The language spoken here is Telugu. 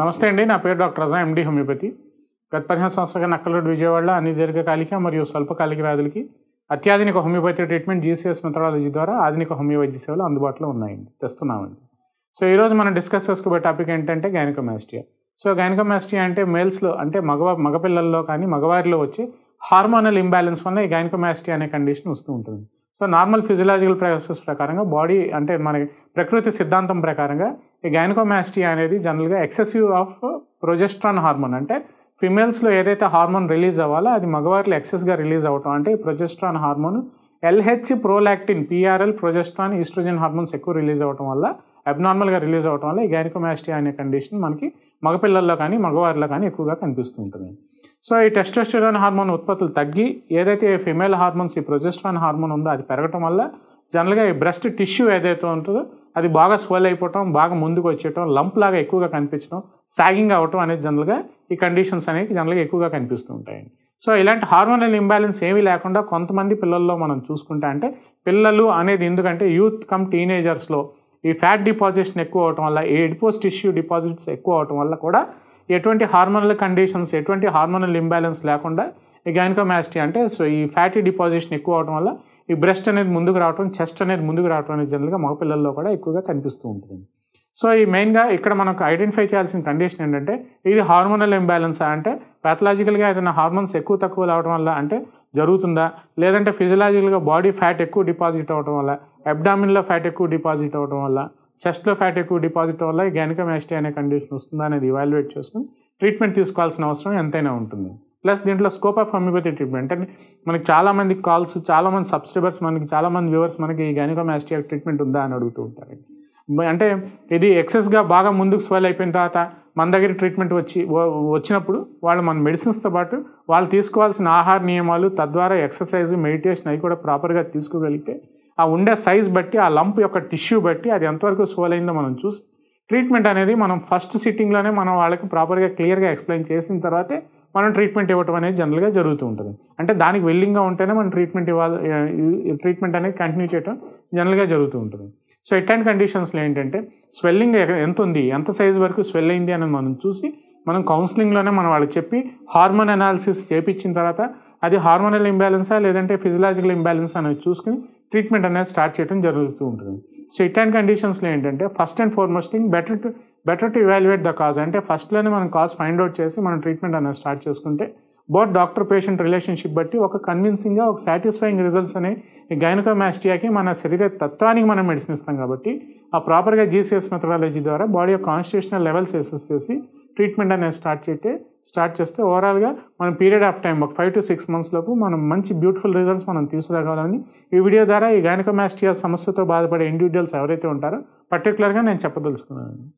నమస్తే అండి నా పేరు డాక్టర్ రజా ఎండి హోమియోపతి గత పదిహేను సంవత్సరాలుగా రోడ్డు విజయవాడ అన్ని దీర్ఘకాలిక మరియు స్వల్పకాలిక వ్యాధులకి అత్యాధునిక హోమియోపతి ట్రీట్మెంట్ జీసీఎస్ మెథడాలజీ ద్వారా ఆధునిక హోమియో వైద్య సేవలు అందుబాటులో ఉన్నాయండి తెస్తున్నామండి సో ఈరోజు మనం డిస్కస్ చేసుకోబోయే టాపిక్ ఏంటంటే గైనకోమాస్టియా సో గైనకోమాస్టియా అంటే మేల్స్లో అంటే మగ మగపిల్లల్లో కానీ మగవారిలో వచ్చే హార్మోనల్ ఇంబ్యాలెన్స్ వల్ల ఈ గైనకోమాస్టియా అనే కండిషన్ వస్తూ ఉంటుంది సో నార్మల్ ఫిజియలాజికల్ ప్రాసెస్ ప్రకారంగా బాడీ అంటే మన ప్రకృతి సిద్ధాంతం ప్రకారంగా ఈ గైనకోమాస్టి అనేది జనరల్గా ఎక్సెసివ్ ఆఫ్ ప్రొజెస్ట్రాన్ హార్మోన్ అంటే ఫిమేల్స్లో ఏదైతే హార్మోన్ రిలీజ్ అవ్వాలో అది మగవారిలో ఎక్సెస్గా రిలీజ్ అవ్వటం అంటే ఈ progesterone hormone LH prolactin PRL progesterone estrogen hormones ఎక్కువ రిలీజ్ అవ్వడం వల్ల అబ్నార్మల్గా రిలీజ్ అవ్వడం వల్ల ఈ గైనకోమాస్టి అనే కండిషన్ మనకి మగపిల్లల్లో కానీ మగవారిలో కానీ ఎక్కువగా కనిపిస్తూ ఉంటుంది సో ఈ టెస్టోస్టిరాన్ హార్మోన్ ఉత్పత్తులు తగ్గి ఏదైతే ఫిమేల్ హార్మోన్స్ ఈ ప్రొజెస్ట్రాన్ హార్మోన్ ఉందో అది పెరగటం వల్ల జనరల్గా ఈ బ్రెస్ట్ టిష్యూ ఏదైతే ఉంటుందో అది బాగా స్వెల్ అయిపోవటం బాగా ముందుకు వచ్చేయటం లంప్ లాగా ఎక్కువగా కనిపించడం సాగింగ్ అవ్వటం అనేది జనరల్గా ఈ కండిషన్స్ అనేవి జనరల్గా ఎక్కువగా కనిపిస్తూ ఉంటాయండి సో ఇలాంటి హార్మోనల్ ఇంబ్యాలెన్స్ ఏమీ లేకుండా కొంతమంది పిల్లల్లో మనం చూసుకుంటే అంటే పిల్లలు అనేది ఎందుకంటే యూత్ కమ్ టీనేజర్స్లో ఈ ఫ్యాట్ డిపాజిషన్ ఎక్కువ అవటం వల్ల ఈ ఎడిపోస్ టిష్యూ డిపాజిట్స్ ఎక్కువ అవటం వల్ల కూడా ఎటువంటి హార్మోనల్ కండిషన్స్ ఎటువంటి హార్మోనల్ ఇంబ్యాలెన్స్ లేకుండా ఈ గైనకోమాస్టీ అంటే సో ఈ ఫ్యాటీ డిపాజిషన్ ఎక్కువ అవటం వల్ల ఈ బ్రెస్ట్ అనేది ముందుకు రావటం చెస్ట్ అనేది ముందుకు రావటం అనేది జనరల్గా మగపిల్లల్లో కూడా ఎక్కువగా కనిపిస్తూ ఉంటుంది సో ఈ మెయిన్గా ఇక్కడ మనకు ఐడెంటిఫై చేయాల్సిన కండిషన్ ఏంటంటే ఇది హార్మోనల్ ఇంబ్యాలెన్స్ అంటే ప్యాథలాజికల్గా ఏదైనా హార్మోన్స్ ఎక్కువ తక్కువ రావడం వల్ల అంటే జరుగుతుందా లేదంటే ఫిజియలాజికల్గా బాడీ ఫ్యాట్ ఎక్కువ డిపాజిట్ అవ్వడం వల్ల అబ్డామిన్లో ఫ్యాట్ ఎక్కువ డిపాజిట్ అవ్వడం వల్ల చెస్ట్లో ఫ్యాట్ ఎక్కువ డిపాజిట్ వల్ల గ్యానికమాస్టీ అనే కండిషన్ వస్తుందా అనేది ఇవాల్యుయేట్ చేసుకుని ట్రీట్మెంట్ తీసుకోవాల్సిన అవసరం ఎంతైనా ఉంటుంది ప్లస్ దీంట్లో స్కోప్ ఆఫ్ హోమియోపతి ట్రీట్మెంట్ అంటే మనకి చాలామంది కాల్స్ చాలామంది సబ్స్క్రైబర్స్ మనకి చాలామంది వ్యూవర్స్ మనకి గైనకోమాస్టియా ట్రీట్మెంట్ ఉందా అని అడుగుతూ ఉంటారు అంటే ఇది ఎక్సెస్గా బాగా ముందుకు స్వెల్ అయిపోయిన తర్వాత మన దగ్గర ట్రీట్మెంట్ వచ్చి వచ్చినప్పుడు వాళ్ళు మన మెడిసిన్స్తో పాటు వాళ్ళు తీసుకోవాల్సిన ఆహార నియమాలు తద్వారా ఎక్సర్సైజ్ మెడిటేషన్ అవి కూడా ప్రాపర్గా తీసుకోగలిగితే ఆ ఉండే సైజ్ బట్టి ఆ లంప్ యొక్క టిష్యూ బట్టి అది ఎంతవరకు స్వల్ అయిందో మనం చూసి ట్రీట్మెంట్ అనేది మనం ఫస్ట్ సిట్టింగ్లోనే మనం వాళ్ళకి ప్రాపర్గా క్లియర్గా ఎక్స్ప్లెయిన్ చేసిన తర్వాతే మనం ట్రీట్మెంట్ ఇవ్వటం అనేది జనరల్గా జరుగుతూ ఉంటుంది అంటే దానికి వెల్లింగ్గా ఉంటేనే మనం ట్రీట్మెంట్ ఇవ్వాలి ట్రీట్మెంట్ అనేది కంటిన్యూ చేయటం జనరల్గా జరుగుతూ ఉంటుంది సో ఎట్లాంటి కండిషన్స్లో ఏంటంటే స్వెల్లింగ్ ఎంత ఉంది ఎంత సైజ్ వరకు స్వెల్ అయింది అని మనం చూసి మనం కౌన్సిలింగ్లోనే మనం వాళ్ళకి చెప్పి హార్మోన్ అనాలిసిస్ చేపించిన తర్వాత అది హార్మోనల్ ఇంబ్యాలెన్సా లేదంటే ఫిజియలాజికల్ ఇంబ్యాలెన్స్ అనేది చూసుకుని ట్రీట్మెంట్ అనేది స్టార్ట్ చేయడం జరుగుతూ ఉంటుంది సో ఇట్లాంటి కండిషన్స్లో ఏంటంటే first and foremost thing better better to evaluate the cause అంటే ఫస్ట్లోనే మనం కాజ్ ఫైండ్ అవుట్ చేసి మనం ట్రీట్మెంట్ అనేది స్టార్ట్ చేసుకుంటే బోట్ డాక్టర్ పేషెంట్ రిలేషన్షిప్ బట్టి ఒక కన్విన్సింగ్గా ఒక సాటిస్ఫైయింగ్ రిజల్ట్స్ అనే గైనకోమాస్టియాకి మన శరీర తత్వానికి మనం మెడిసిన్ ఇస్తాం కాబట్టి ఆ ప్రాపర్గా జీసీఎస్ మెథడాలజీ ద్వారా బాడీ యొక్క కాన్స్టిట్యూషనల్ లెవెల్స్ ఎసెస్ చేసి ట్రీట్మెంట్ అనేది స్టార్ట్ చేస్తే స్టార్ట్ చేస్తే ఓవరాల్గా మనం పీరియడ్ ఆఫ్ టైం ఒక ఫైవ్ టు సిక్స్ మంత్స్ లోపు మనం మంచి బ్యూటిఫుల్ రిజల్ట్స్ మనం తీసుకురాగలని ఈ వీడియో ద్వారా ఈ గైనకోమాస్టియా సమస్యతో బాధపడే ఇండివిజువల్స్ ఎవరైతే ఉంటారో పర్టికులర్గా నేను చెప్పదలుచుకున్నాను